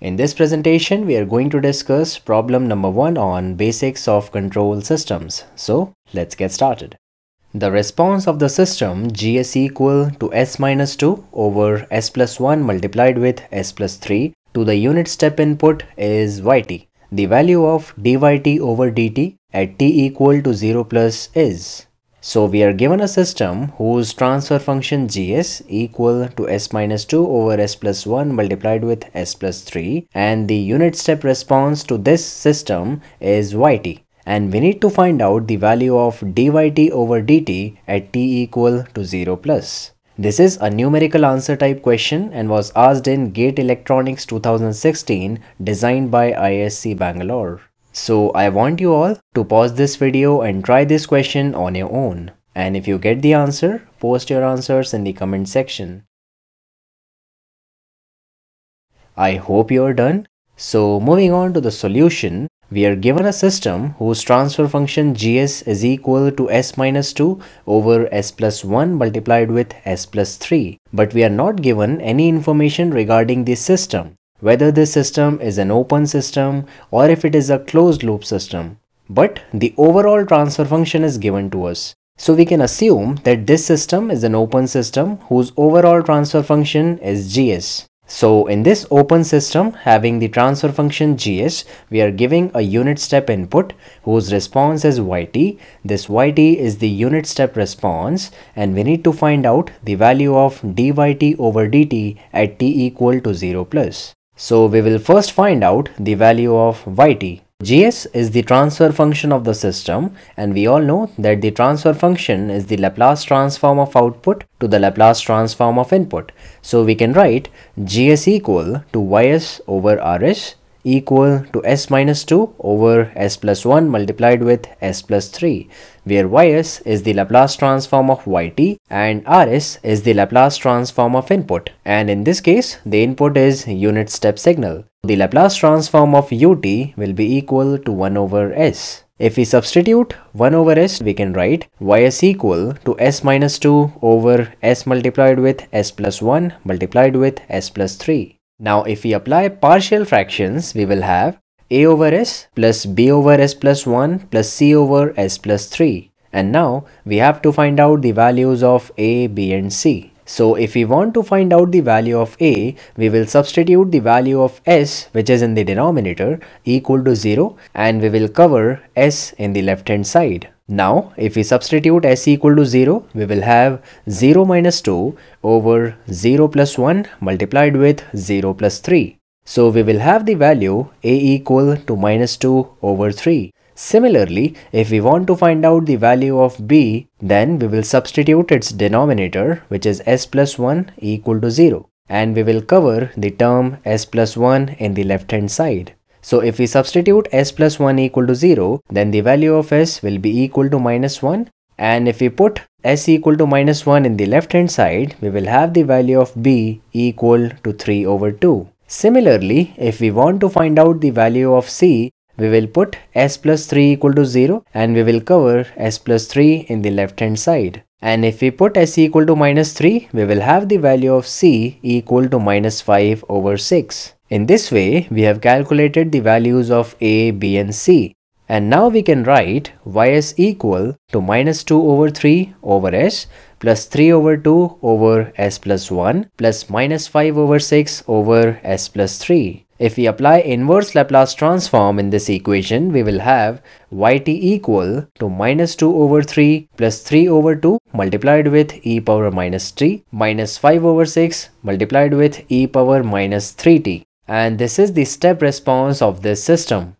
In this presentation, we are going to discuss problem number one on basics of control systems. So let's get started. The response of the system GS equal to S minus 2 over S plus 1 multiplied with S plus 3 to the unit step input is YT. The value of dyt over dt at t equal to 0 plus is so we are given a system whose transfer function gs equal to s minus 2 over s plus 1 multiplied with s plus 3 and the unit step response to this system is yt and we need to find out the value of dyt over dt at t equal to 0 plus. This is a numerical answer type question and was asked in Gate Electronics 2016 designed by ISC Bangalore. So I want you all to pause this video and try this question on your own. And if you get the answer, post your answers in the comment section. I hope you are done. So moving on to the solution, we are given a system whose transfer function gs is equal to s minus 2 over s plus 1 multiplied with s plus 3. But we are not given any information regarding this system whether this system is an open system or if it is a closed loop system. But the overall transfer function is given to us. So we can assume that this system is an open system whose overall transfer function is GS. So in this open system having the transfer function GS, we are giving a unit step input whose response is YT. This YT is the unit step response and we need to find out the value of dyt over dt at t equal to 0 plus. So we will first find out the value of yt. GS is the transfer function of the system and we all know that the transfer function is the Laplace transform of output to the Laplace transform of input. So we can write GS equal to YS over RS equal to s minus 2 over s plus 1 multiplied with s plus 3 where ys is the Laplace transform of yt and rs is the Laplace transform of input and in this case the input is unit step signal. The Laplace transform of ut will be equal to 1 over s. If we substitute 1 over s we can write ys equal to s minus 2 over s multiplied with s plus 1 multiplied with s plus 3. Now if we apply partial fractions, we will have a over s plus b over s plus 1 plus c over s plus 3. And now we have to find out the values of a, b and c. So if we want to find out the value of a, we will substitute the value of s which is in the denominator equal to 0 and we will cover s in the left hand side. Now, if we substitute s equal to 0, we will have 0 minus 2 over 0 plus 1 multiplied with 0 plus 3. So we will have the value a equal to minus 2 over 3. Similarly, if we want to find out the value of b, then we will substitute its denominator which is s plus 1 equal to 0 and we will cover the term s plus 1 in the left hand side. So if we substitute s plus 1 equal to 0, then the value of s will be equal to minus 1. And if we put s equal to minus 1 in the left hand side, we will have the value of b equal to 3 over 2. Similarly, if we want to find out the value of c, we will put s plus 3 equal to 0 and we will cover s plus 3 in the left hand side. And if we put s equal to minus 3, we will have the value of c equal to minus 5 over 6. In this way, we have calculated the values of a, b and c. And now we can write ys equal to minus 2 over 3 over s plus 3 over 2 over s plus 1 plus minus 5 over 6 over s plus 3. If we apply inverse Laplace transform in this equation, we will have yt equal to minus 2 over 3 plus 3 over 2 multiplied with e power minus 3 minus 5 over 6 multiplied with e power minus 3t and this is the step response of this system.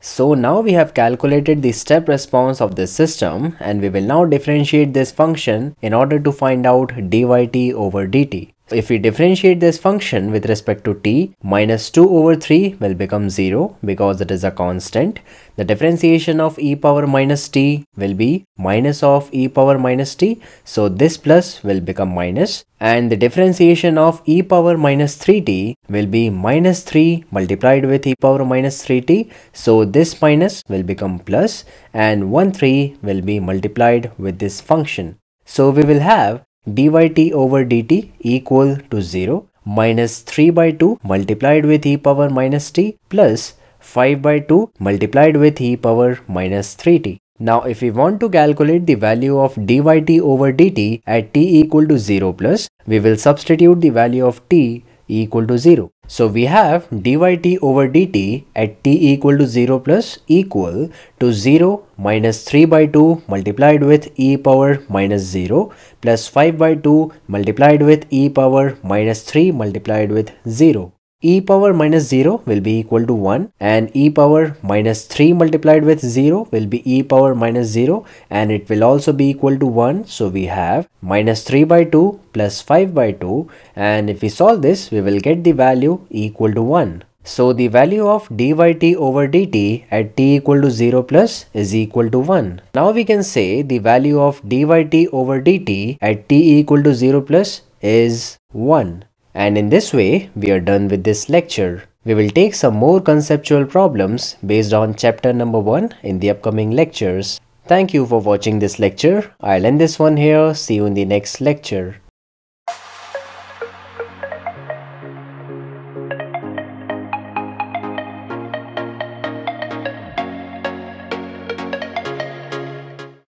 So now we have calculated the step response of this system and we will now differentiate this function in order to find out dyt over dt. If we differentiate this function with respect to t, minus 2 over 3 will become 0 because it is a constant. The differentiation of e power minus t will be minus of e power minus t. So this plus will become minus and the differentiation of e power minus 3t will be minus 3 multiplied with e power minus 3t. So this minus will become plus and 1 3 will be multiplied with this function. So we will have dy over dt equal to 0 minus 3 by 2 multiplied with e power minus t plus 5 by 2 multiplied with e power minus 3t. Now if we want to calculate the value of dyt over dt at t equal to 0 plus, we will substitute the value of t equal to 0. So we have dyt over dt at t equal to 0 plus equal to 0 minus 3 by 2 multiplied with e power minus 0 plus 5 by 2 multiplied with e power minus 3 multiplied with 0 e power minus 0 will be equal to 1 and e power minus 3 multiplied with 0 will be e power minus 0 and it will also be equal to 1 so we have minus 3 by 2 plus 5 by 2 and if we solve this we will get the value equal to 1. So the value of dyt over dt at t equal to 0 plus is equal to 1. Now we can say the value of dyt over dt at t equal to 0 plus is 1. And in this way, we are done with this lecture. We will take some more conceptual problems based on chapter number 1 in the upcoming lectures. Thank you for watching this lecture. I'll end this one here. See you in the next lecture.